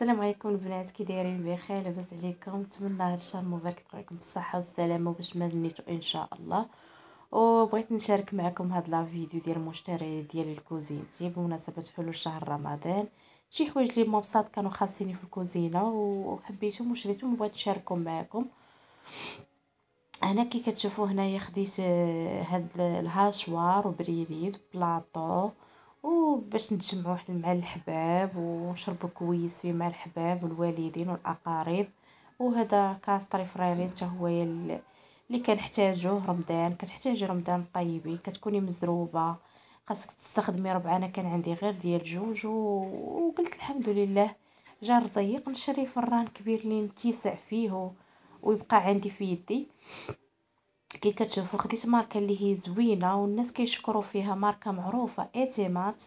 السلام عليكم البنات كي دايرين بخير لاباس عليكم نتمنى هذا الشهر مبارك تقراكم بالصحه والسلامه وباش ما نيتو ان شاء الله وبغيت نشارك معكم هاد لا فيديو ديال المشتري ديال الكوزينتي بمناسبه حلول شهر رمضان شي حوايج لي مبسط كانوا خاصيني في الكوزينه وحبيتهم وشريتهم وبغيت نشاركهم معكم هنا كي كتشوفوا هنايا خديت آه، هاد الهاشوار وبريليد بلاطو وباش نتجمعوا مع الحباب ونشربوا كويس فيه مع الحباب والوالدين والاقارب وهذا كاس طريف ريالين حتى هو اللي كنحتاجوه رمضان كتحتاجي رمضان طيبي كتكوني مزروبه خاصك تستخدمي ربعه انا كان عندي غير ديال جوج وقلت الحمد لله جار رزيق نشري فران كبير اللي نتسع فيه ويبقى عندي في يدي كي كتشوفوا خديت ماركه اللي هي زوينه والناس كيشكروا فيها ماركه معروفه ايتيمات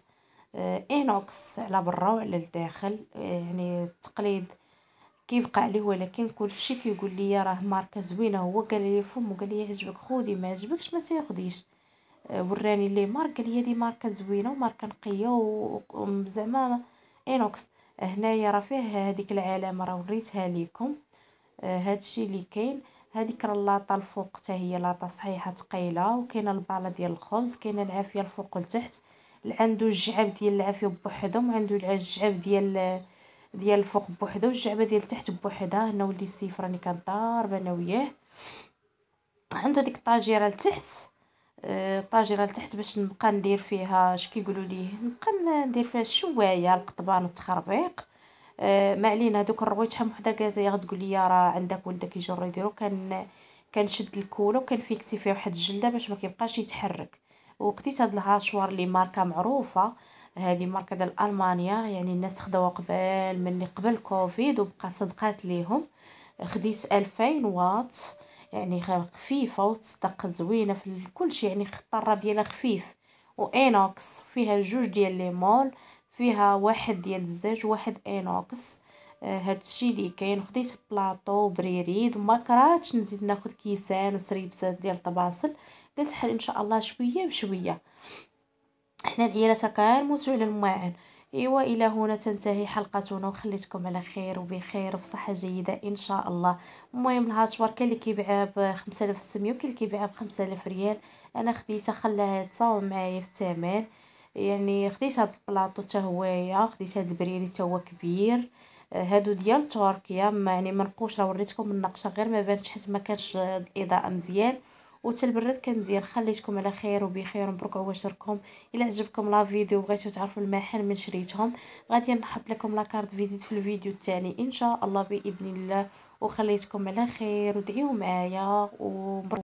اه اينوكس على برا وعلى الداخل آه، يعني التقليد كيبقى عليه ولكن كلشي كيقول لي راه ماركه زوينه هو قال لي فم وقال لي عجبك خودي ما عجبكش ما تاخديش آه، وراني لي مارك قال لي هذه ماركه زوينه وماركه نقيه وزعما اينوكس آه، هنايا راه فيه هذيك العلامه راه وريتها ليكم هادشي اللي كاين هذيك راه اللاطه الفوق حتى هي لاطه صحيحه ثقيله وكاينه الباله ديال الخبز كاينه العافيه الفوق والتحت عنده الجعب ديال العافيه بوحدهم عنده الجعب ديال ديال الفوق بوحده والجعبه ديال التحت بوحدها هنا ولي السيف راني كنضارب انا وياه عنده ديك الطاجيره لتحت الطاجره آه، لتحت باش نبقى ندير فيها اش كيقولوا ليه نبقى ندير فيها الشوايه القطبان والتخربيق ما علينا دوك الرويت شحال من وحده قالت لي غتقول لي راه عندك ولدك يجر يديرو كان كنشد الكولو وكنفيكسي فيه واحد الجلده باش ما كيبقاش يتحرك وقديت هاد الهاشوار اللي ماركه معروفه هذه ماركه ديال المانيا يعني الناس خداوها قبل ملي قبل كوفيد وبقى صدقات ليهم خديت 2000 واط يعني خفيفه وتصدق زوينه في كل شيء يعني الطراب ديالها خفيف واينوكس فيها جوج ديال لي مول فيها واحد ديال الزاج واحد انوكس آه، هادشي اللي كاين خديت بلاطو بريريد وما كرهتش نزيد ناخد كيسان وسريبسات ديال الطباصل قلت حل ان شاء الله شويه بشويه حنا العيالات كنموتو على الماعن ايوا الى هنا تنتهي حلقتنا وخليتكم على خير وبخير وفي صحه جيده ان شاء الله المهم الهاشوار كاين اللي كيبيعها ب 5600 وكاين اللي كيبيعها ب 5000 ريال انا خديتها خلاها تصاوب معايا في الثمن يعني خديت هاد البلاطو حتى هويا خديت هاد البريري حتى هو كبير آه، هادو ديال تركيا ما يعني منقوش راه وريتكم النقشه غير ما بانتش حيت ما كانش الاضاءه مزيان وحتى البراد كان مزيان خليتكم على خير وبخير مبروك عواشركم الا عجبكم لا فيديو وبغيتو تعرفوا المحل من شريتهم غادي نحط لكم لاكارت فيزيت في الفيديو الثاني ان شاء الله باذن الله وخليتكم على خير ودعيو معايا ومبروك